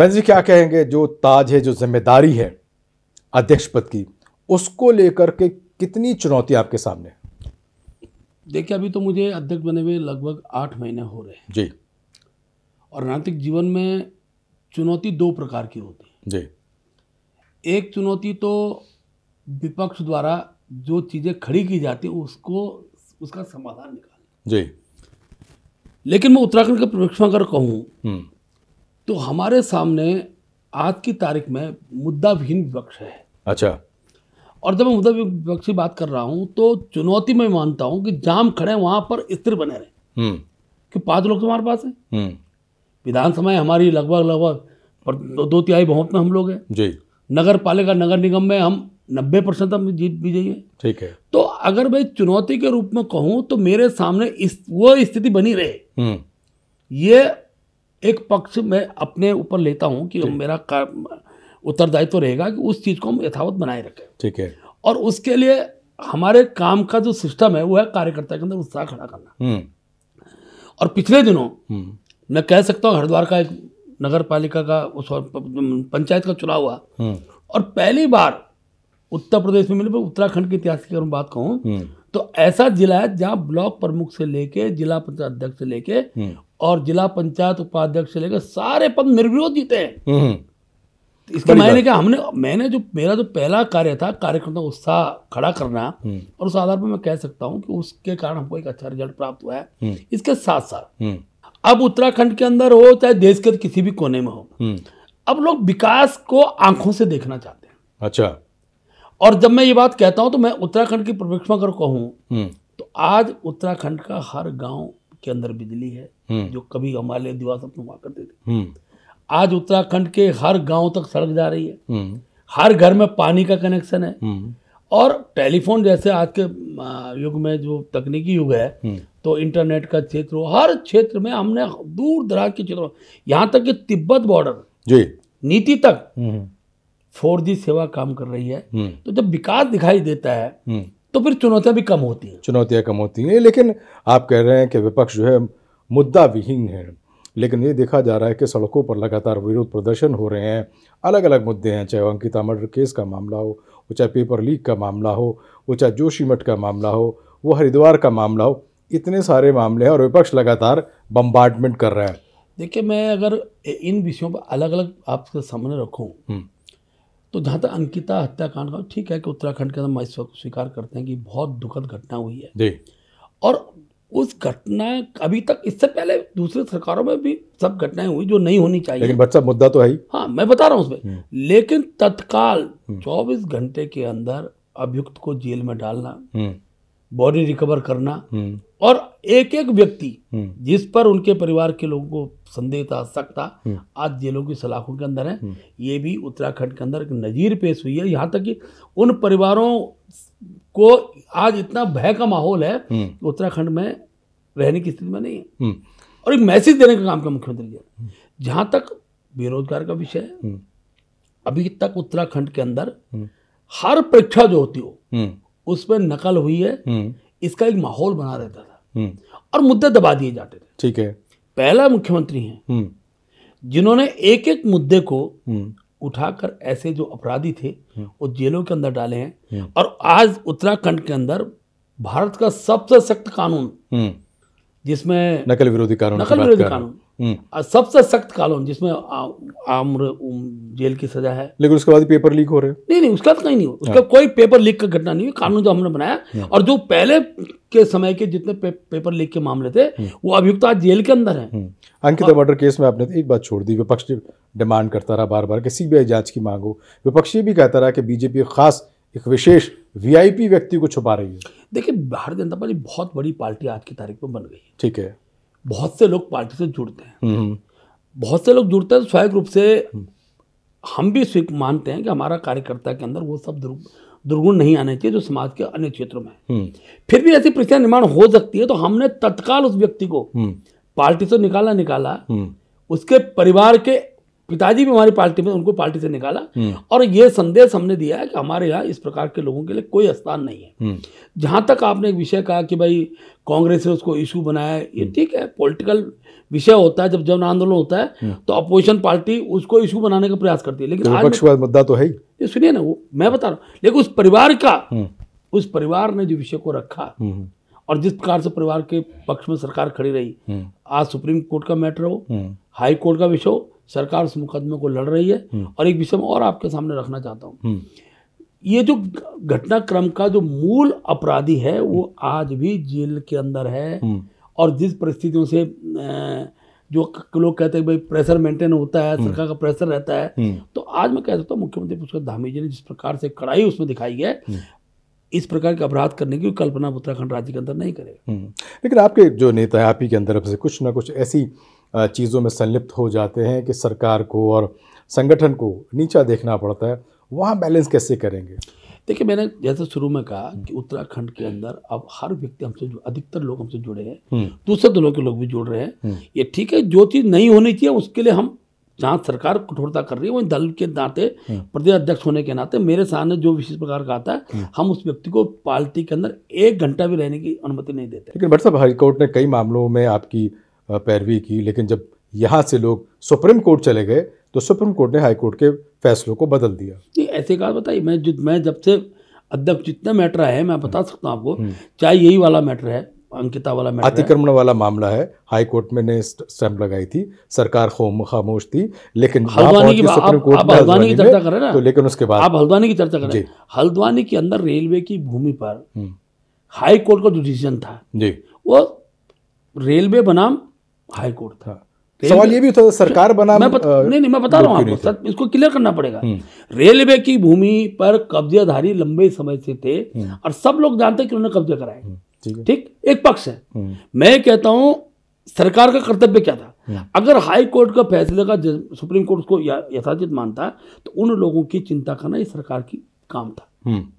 Van जी क्या कहेंगे जो ताज है जो जिम्मेदारी है अध्यक्ष पद की उसको लेकर के कितनी चुनौती आपके सामने देखिए अभी तो मुझे अध्यक्ष बने हुए लगभग आठ महीने हो रहे हैं जी और नैतिक जीवन में चुनौती दो प्रकार की होती है जी एक चुनौती तो विपक्ष द्वारा जो चीज़ें खड़ी की जाती है उसको उसका समाधान निकालना जी लेकिन मैं उत्तराखंड के प्रवेक्षण अगर कहूँ हम्म। तो हमारे सामने आज की तारीख में मुद्दा विहीन विपक्ष है अच्छा और जब मैं मुद्दा विपक्ष की बात कर रहा हूँ तो चुनौती में मानता हूँ कि जाम खड़े वहाँ पर स्थिर बने रहे हम्म। कि पाँच लोग हमारे पास हैं हम्म। विधानसभा में हमारी लगभग लगभग पर दो, दो तिहाई बहुमत में हम लोग हैं जी नगर पालिका नगर निगम में हम नब्बे परसेंट हम जीत भी जाइए ठीक है तो अगर मैं चुनौती के रूप में कहूँ तो मेरे सामने इस वो स्थिति बनी रहे हम्म। ये एक पक्ष मैं अपने ऊपर लेता हूँ कि मेरा उत्तरदायित्व तो रहेगा कि उस चीज़ को हम यथावत बनाए रखें ठीक है और उसके लिए हमारे काम का जो सिस्टम है वो है कार्यकर्ता के अंदर उत्साह खड़ा करना हम्म। और पिछले दिनों हम्म। मैं कह सकता हूँ हरिद्वार का एक नगर पालिका का उस पंचायत का चुनाव हुआ हम्म। और पहली बार उत्तर प्रदेश में मिले उत्तराखंड के इतिहास की अगर बात कहूँ तो ऐसा जिला है जहाँ ब्लॉक प्रमुख से लेके जिला पंचायत अध्यक्ष से लेके और जिला पंचायत उपाध्यक्ष से लेकर सारे पद निर्विरोध जीते हैं हम्म। तो इसका मैंने कहा हमने मैंने जो मेरा जो पहला कार्य था कार्यकर्ता उत्साह खड़ा करना हम्म। और उस आधार पर मैं कह सकता हूँ कि उसके कारण हमको एक अच्छा रिजल्ट प्राप्त हुआ है हम्म। इसके साथ साथ अब उत्तराखंड के अंदर हो चाहे देश के किसी भी कोने में हो अब लोग विकास को आंखों से देखना चाहते हैं अच्छा और जब मैं ये बात कहता हूँ तो मैं उत्तराखंड की प्रवेक्षमा कर कहूं तो आज उत्तराखंड का हर गांव के अंदर बिजली है हम्म। जो कभी हमारे आदिवासी अपने हुआ करते थे हम्म। आज उत्तराखंड के हर गांव तक सड़क जा रही है हम्म। हर घर में पानी का कनेक्शन है और टेलीफोन जैसे आज के युग में जो तकनीकी युग है तो इंटरनेट का क्षेत्र हर क्षेत्र में हमने दूर दराज के क्षेत्र यहाँ तक कि तिब्बत बॉर्डर जी नीति तक फोर जी सेवा काम कर रही है तो जब विकास दिखाई देता है तो फिर चुनौतियां भी कम होती हैं चुनौतियां कम होती हैं लेकिन आप कह रहे हैं कि विपक्ष जो है मुद्दा विहीन है लेकिन ये देखा जा रहा है कि सड़कों पर लगातार विरोध प्रदर्शन हो रहे हैं अलग अलग मुद्दे हैं चाहे अंकिता मर्डर केस का मामला हो वो चाहे पेपर लीक का मामला हो वो चाहे जोशीमठ का मामला हो वो हरिद्वार का मामला हो इतने सारे मामले हैं और विपक्ष लगातार बम्बार्टमेंट कर रहा है देखिए मैं अगर इन विषयों पर अलग अलग आपके सामने रखूँ हम्म। तो जहाँ तक अंकिता हत्याकांड का ठीक है कि उत्तराखंड के अंदर मैं स्वीकार करते हैं कि बहुत दुखद घटना हुई है और उस घटना अभी तक इससे पहले दूसरे सरकारों में भी सब घटनाएं हुई जो नहीं होनी चाहिए लेकिन बच्चा मुद्दा तो है ही हाँ मैं बता रहा हूँ उसमें हम्म। लेकिन तत्काल 24 हम्म। घंटे के अंदर अभियुक्त को जेल में डालना हम्म। बॉडी रिकवर करना और एक एक व्यक्ति जिस पर उनके परिवार के लोगों को संदेह था शक था आज जेलों की सलाखों के अंदर है ये भी उत्तराखंड के अंदर एक नज़ीर पेश हुई है यहाँ तक कि उन परिवारों को आज इतना भय का माहौल है हम्म। उत्तराखंड में रहने की स्थिति में नहीं है हम्म। और एक मैसेज देने का काम किया मुख्यमंत्री जी हम्म। जहां तक बेरोजगार का विषय है अभी तक उत्तराखंड के अंदर हर परीक्षा जो होती हो उसमें नकल हुई है इसका एक माहौल बना रहता था और मुद्दे दबा दिए जाते थे ठीक है पहला मुख्यमंत्री है जिन्होंने एक एक मुद्दे को उठाकर ऐसे जो अपराधी थे हम्म। वो जेलों के अंदर डाले हैं हम्म। और आज उत्तराखंड के अंदर भारत का सबसे सख्त कानून हम्म। जिसमें नकल विरोधी कानून नकल विरोधी कानून हम्म। सबसे सख्त कानून जिसमें आम्र जेल की सजा है लेकिन उसके बाद पेपर लीक हो रहे हैं नहीं नहीं उसका तो कहीं नहीं हो उसका हाँ। कोई पेपर लीक का घटना नहीं हुई कानून जो हमने बनाया हाँ। और जो पहले के समय के जितने पे, पेपर लीक के मामले थे हाँ। वो अभियुक्त आज जेल के अंदर है अंकित मर्डर केस में आपने एक बात छोड़ दी विपक्ष डिमांड करता रहा बार बार कि सीबीआई जांच की मांग हो विपक्ष ये भी कहता रहा कि बीजेपी खास एक विशेष वीआईपी व्यक्ति को छुपा रही है देखिए भारतीय जनता पार्टी बहुत बड़ी पार्टी आज की तारीख में बन गई ठीक है बहुत से लोग पार्टी से जुड़ते हैं हम्म, हम्म। बहुत से लोग जुड़ते हैं तो स्वाभाविक रूप से हम भी मानते हैं कि हमारा कार्यकर्ता के अंदर वो सब दुर्गुण नहीं आने चाहिए जो समाज के अन्य क्षेत्रों में हम्म। फिर भी ऐसी परिस्थितियां निर्माण हो सकती है तो हमने तत्काल उस व्यक्ति को पार्टी से निकाला निकाला उसके परिवार के पिताजी भी हमारी पार्टी में उनको पार्टी से निकाला हम्म। और ये संदेश हमने दिया है कि हमारे यहाँ इस प्रकार के लोगों के लिए कोई स्थान नहीं है हम्म। जहाँ तक आपने एक विषय कहा कि भाई कांग्रेस ने उसको इशू बनाया ये हम्म। ठीक है पॉलिटिकल विषय होता है जब जन आंदोलन होता है तो अपोजिशन पार्टी उसको इशू बनाने का प्रयास करती है लेकिन आज मुद्दा तो है ही सुनिए ना वो मैं बता रहा हूँ लेकिन उस परिवार का उस परिवार ने जो विषय को रखा और जिस प्रकार से परिवार के पक्ष में सरकार खड़ी रही हम्म। आज सुप्रीम कोर्ट का मैटर हो हम्म। हाई कोर्ट का विषय हो सरकार उस मुकदमे को लड़ रही है हम्म। और एक विषय और आपके सामने रखना चाहता हूँ ये जो घटनाक्रम का जो मूल अपराधी है वो आज भी जेल के अंदर है और जिस परिस्थितियों से जो लोग कहते हैं भाई प्रेशर मेंटेन होता है सरकार का प्रेशर रहता है तो आज मैं कह सकता हूँ मुख्यमंत्री पुष्कर धामी जी ने जिस प्रकार से कड़ाई उसमें दिखाई है इस प्रकार के अपराध करने की कल्पना उत्तराखंड राज्य के अंदर नहीं करेगा हम्म। लेकिन आपके जो नेता है आप ही के अंदर से कुछ ना कुछ ऐसी चीज़ों में संलिप्त हो जाते हैं कि सरकार को और संगठन को नीचा देखना पड़ता है वहाँ बैलेंस कैसे करेंगे देखिए मैंने जैसे शुरू में कहा कि उत्तराखंड के अंदर अब हर व्यक्ति हमसे जो अधिकतर लोग हमसे जुड़े हैं हम्म। दूसरे दलों के लोग भी जुड़ रहे हैं हम्म। ये ठीक है जो चीज़ नहीं होनी चाहिए उसके लिए हम जहाँ सरकार कठोरता कर रही है वहीं दल के नाते प्रदेश अध्यक्ष होने के नाते मेरे सामने जो विशेष प्रकार का आता है हम उस व्यक्ति को पार्टी के अंदर एक घंटा भी रहने की अनुमति नहीं देते लेकिन भट्ट साहब हाईकोर्ट ने कई मामलों में आपकी पैरवी की लेकिन जब यहाँ से लोग सुप्रीम कोर्ट चले गए तो सुप्रीम कोर्ट ने हाईकोर्ट के फैसलों को बदल दिया ये ऐसे कहा बताइए मैं मैं जब से अध्यक्ष जितना मैटर है मैं बता सकता हूँ आपको हम्म। चाहे यही वाला मैटर है अंकिता वाला मैटर अतिक्रमण वाला मामला है हाई कोर्ट में ने स्टैंप लगाई थी सरकार खामोश थी लेकिन हल्द्वानी की सुप्रीम कोर्ट आप हल्द्वानी की चर्चा कर रहे हैं तो लेकिन उसके बाद आप हल्द्वानी की चर्चा कर रहे हैं हल्द्वानी के अंदर रेलवे की भूमि पर हम्म। हाई कोर्ट का जो डिसीजन था जी वो रेलवे बनाम हाई कोर्ट था हाँ। सवाल ये भी था सरकार बना मैं बत, नहीं नहीं मैं बता रहा हूँ आपको इसको क्लियर करना पड़ेगा हम्म। रेलवे की भूमि पर कब्जेधारी लंबे समय से थे हम्म। और सब लोग जानते कि उन्होंने कब्जा कराए ठीक एक पक्ष है हम्म। मैं कहता हूं सरकार का कर्तव्य क्या था हम्म। अगर हाई कोर्ट का फैसले का सुप्रीम कोर्ट उसको यथाचित मानता है तो उन लोगों की चिंता करना ये सरकार की काम था हम्म।